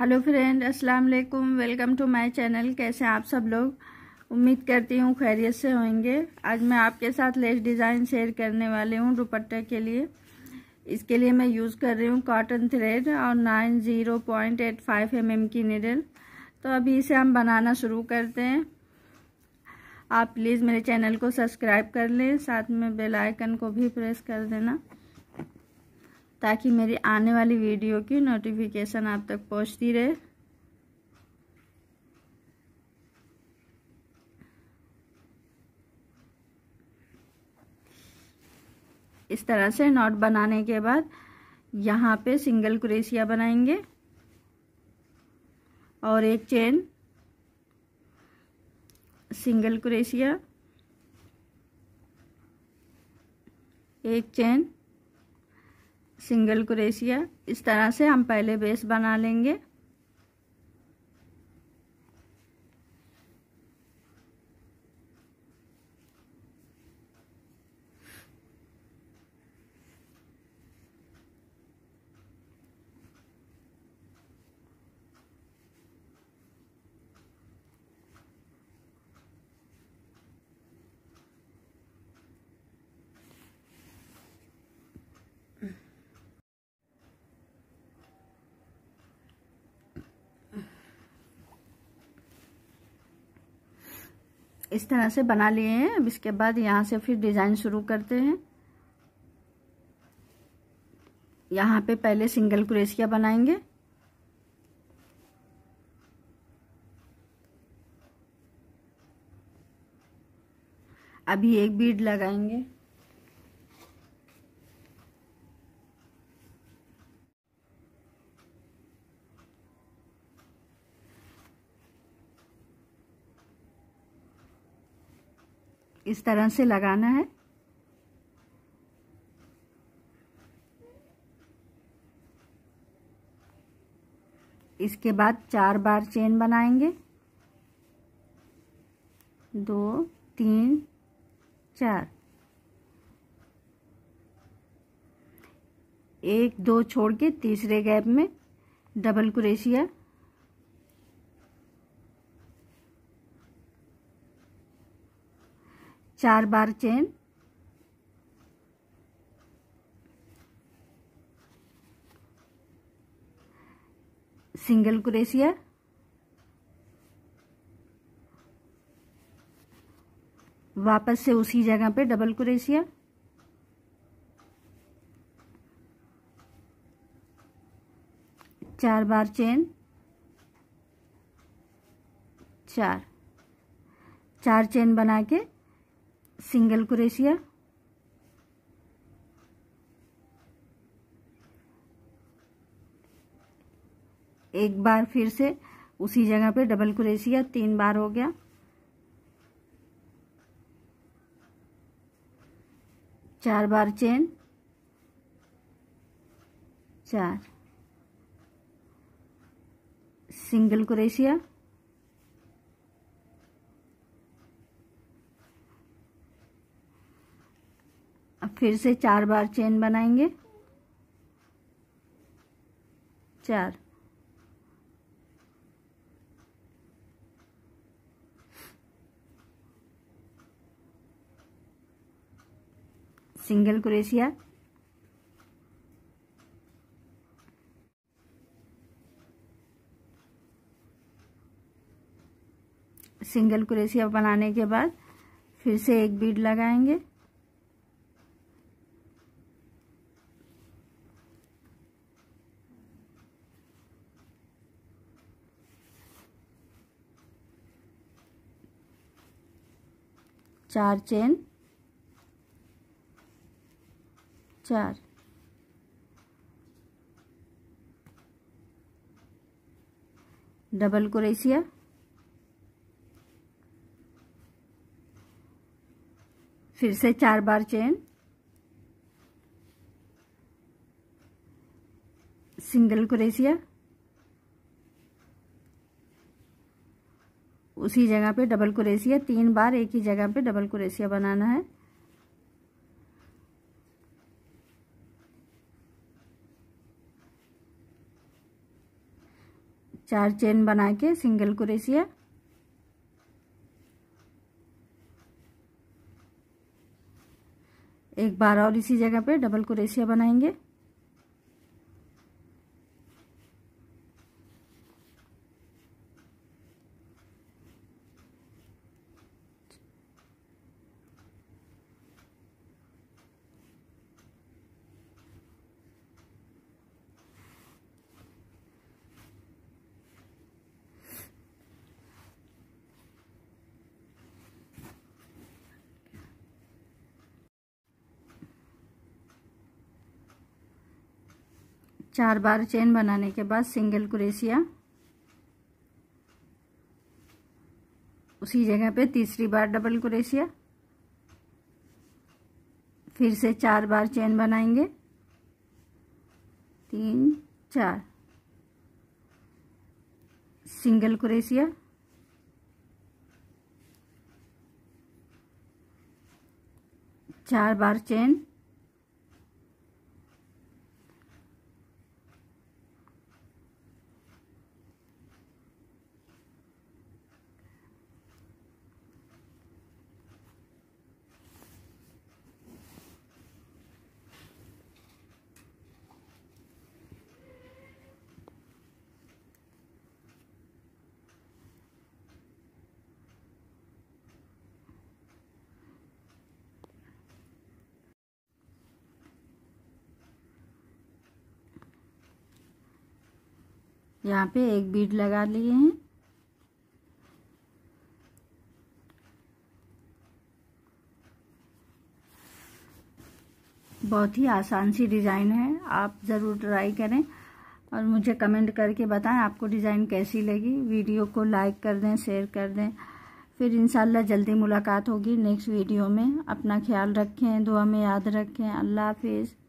hello friend अस्सलाम वालेकुम welcome to my channel कैसे हैं आप सब लोग उम्मीद करती हूँ खैरियत से होंगे आज मैं आपके साथ लेस डिज़ाइन शेयर करने वाली हूँ दुपट्टे के लिए इसके लिए मैं यूज़ कर रही हूँ कॉटन थ्रेड और nine zero point eight five M M की निडल तो अभी इसे हम बनाना शुरू करते हैं आप प्लीज़ मेरे चैनल को सब्सक्राइब कर लें साथ में बेल आइकन को भी प्रेस कर देना ताकि मेरी आने वाली वीडियो की नोटिफिकेशन आप तक पहुंचती रहे इस तरह से नॉट बनाने के बाद यहाँ पे सिंगल क्रेशिया बनाएंगे और एक चेन सिंगल क्रेशिया एक चेन सिंगल क्रेशिया इस तरह से हम पहले बेस बना लेंगे इस तरह से बना लिए हैं अब इसके बाद यहाँ से फिर डिज़ाइन शुरू करते हैं यहाँ पे पहले सिंगल क्रेशिया बनाएंगे अभी एक बीड लगाएंगे इस तरह से लगाना है इसके बाद चार बार चेन बनाएंगे दो तीन चार एक दो छोड़ के तीसरे गैप में डबल क्रेशिया चार बार चेन सिंगल क्रेशिया वापस से उसी जगह पे डबल क्रेशिया चार बार चेन चार चार चेन बना के सिंगल क्रोशिया एक बार फिर से उसी जगह पे डबल क्रोशिया तीन बार हो गया चार बार चेन चार सिंगल क्रोशिया फिर से चार बार चेन बनाएंगे चार सिंगल क्रेशिया सिंगल क्रेशिया बनाने के बाद फिर से एक बीड लगाएंगे चार चेन चार डबल कुरेसिया फिर से चार बार चेन सिंगल कुरेसिया उसी जगह पे डबल कुरेसिया तीन बार एक ही जगह पे डबल कुरेसिया बनाना है चार चेन बना के सिंगल कुरेसिया एक बार और इसी जगह पे डबल कुरेसिया बनाएंगे चार बार चेन बनाने के बाद सिंगल क्रेशिया उसी जगह पे तीसरी बार डबल क्रेसिया फिर से चार बार चेन बनाएंगे तीन चार सिंगल क्रेशिया चार बार चेन यहाँ पे एक बीड लगा लिए हैं बहुत ही आसान सी डिज़ाइन है आप ज़रूर ट्राई करें और मुझे कमेंट करके बताएं आपको डिज़ाइन कैसी लगी वीडियो को लाइक कर दें शेयर कर दें फिर इन जल्दी मुलाकात होगी नेक्स्ट वीडियो में अपना ख्याल रखें दुआ में याद रखें अल्लाह हाफिज़